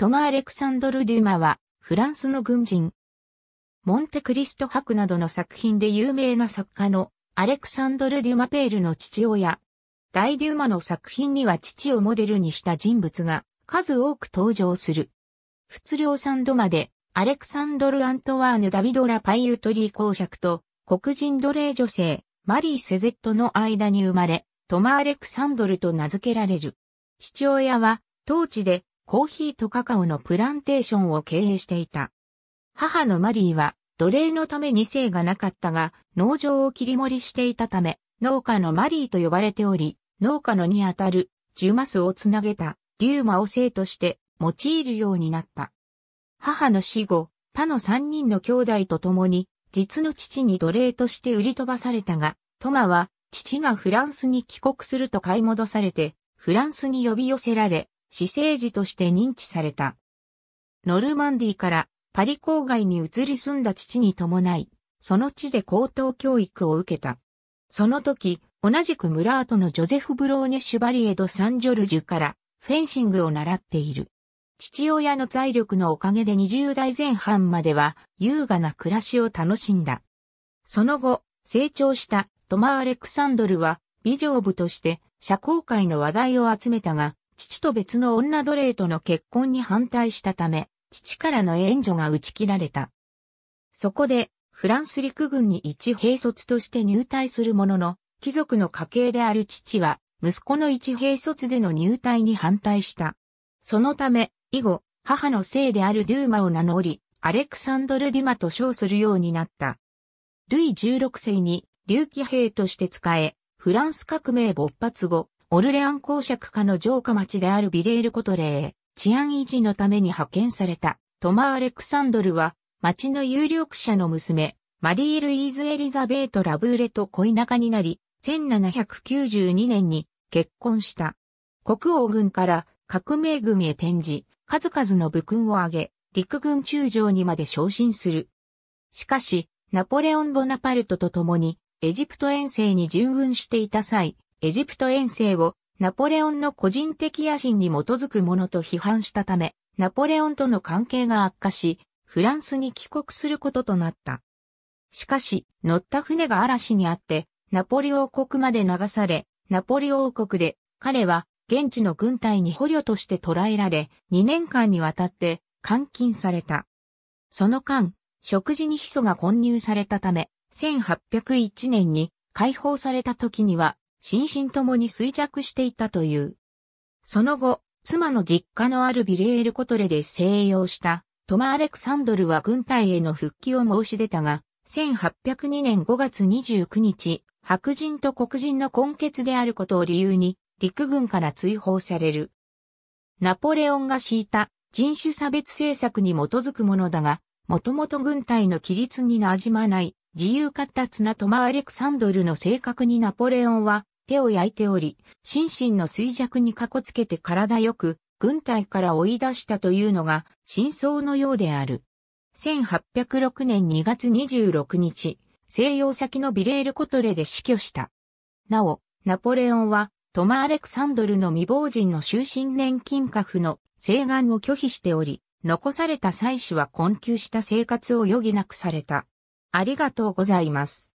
トマ・アレクサンドル・デュマは、フランスの軍人。モンテクリスト博などの作品で有名な作家のアレクサンドル・デュマペールの父親。大デュマの作品には父をモデルにした人物が数多く登場する。仏領サンドマでアレクサンドル・アントワーヌ・ダビドラ・パイユトリー公爵と黒人奴隷女性マリー・セゼットの間に生まれ、トマ・アレクサンドルと名付けられる。父親は当地でコーヒーとカカオのプランテーションを経営していた。母のマリーは奴隷のために生がなかったが、農場を切り盛りしていたため、農家のマリーと呼ばれており、農家のにあたるジュマスをつなげたリューマを生として用いるようになった。母の死後、他の三人の兄弟と共に、実の父に奴隷として売り飛ばされたが、トマは、父がフランスに帰国すると買い戻されて、フランスに呼び寄せられ、死生児として認知された。ノルマンディからパリ郊外に移り住んだ父に伴い、その地で高等教育を受けた。その時、同じくムラートのジョゼフ・ブローニュ・シュバリエド・サンジョルジュからフェンシングを習っている。父親の財力のおかげで20代前半までは優雅な暮らしを楽しんだ。その後、成長したトマ・アレクサンドルは美女部として社交界の話題を集めたが、父と別の女奴隷との結婚に反対したため、父からの援助が打ち切られた。そこで、フランス陸軍に一兵卒として入隊するものの、貴族の家系である父は、息子の一兵卒での入隊に反対した。そのため、以後、母の姓であるデューマを名乗り、アレクサンドル・デュマと称するようになった。ルイ16世に、竜起兵として使え、フランス革命勃発後、オルレアン公爵家の城下町であるビレールコトレーへ治安維持のために派遣されたトマ・アレクサンドルは町の有力者の娘マリー・ルイーズ・エリザベート・ラブーレと恋仲になり1792年に結婚した。国王軍から革命軍へ転じ、数々の武勲を挙げ、陸軍中将にまで昇進する。しかし、ナポレオン・ボナパルトと共に、エジプト遠征に従軍していた際、エジプト遠征をナポレオンの個人的野心に基づくものと批判したため、ナポレオンとの関係が悪化し、フランスに帰国することとなった。しかし、乗った船が嵐にあって、ナポリ王国まで流され、ナポリ王国で、彼は、現地の軍隊に捕虜として捕らえられ、2年間にわたって、監禁された。その間、食事にヒ素が混入されたため、1801年に解放された時には、心身ともに衰弱していたという。その後、妻の実家のあるビレールコトレで静養したトマ・アレクサンドルは軍隊への復帰を申し出たが、1802年5月29日、白人と黒人の根血であることを理由に、陸軍から追放される。ナポレオンが敷いた人種差別政策に基づくものだが、もともと軍隊の規律になじまない自由活達なトマ・アレクサンドルの性格にナポレオンは手を焼いており、心身の衰弱にかこつけて体よく、軍隊から追い出したというのが、真相のようである。1806年2月26日、西洋先のビレール・コトレで死去した。なお、ナポレオンは、トマ・アレクサンドルの未亡人の終身年金家父の請願を拒否しており、残された妻子は困窮した生活を余儀なくされた。ありがとうございます。